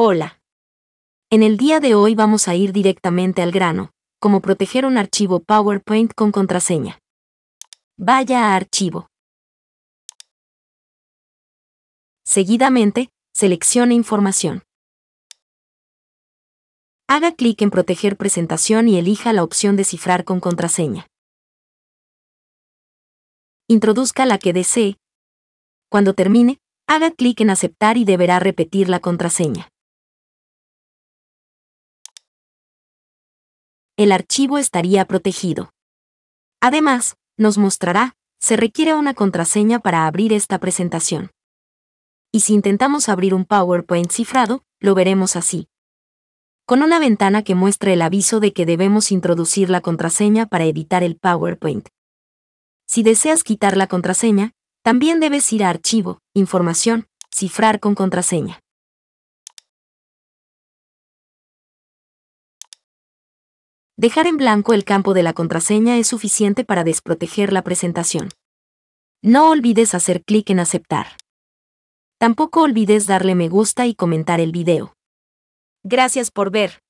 Hola. En el día de hoy vamos a ir directamente al grano, como proteger un archivo PowerPoint con contraseña. Vaya a Archivo. Seguidamente, seleccione Información. Haga clic en Proteger presentación y elija la opción de Cifrar con contraseña. Introduzca la que desee. Cuando termine, haga clic en Aceptar y deberá repetir la contraseña. el archivo estaría protegido. Además, nos mostrará, se requiere una contraseña para abrir esta presentación. Y si intentamos abrir un PowerPoint cifrado, lo veremos así. Con una ventana que muestra el aviso de que debemos introducir la contraseña para editar el PowerPoint. Si deseas quitar la contraseña, también debes ir a Archivo, Información, Cifrar con contraseña. Dejar en blanco el campo de la contraseña es suficiente para desproteger la presentación. No olvides hacer clic en aceptar. Tampoco olvides darle me gusta y comentar el video. Gracias por ver.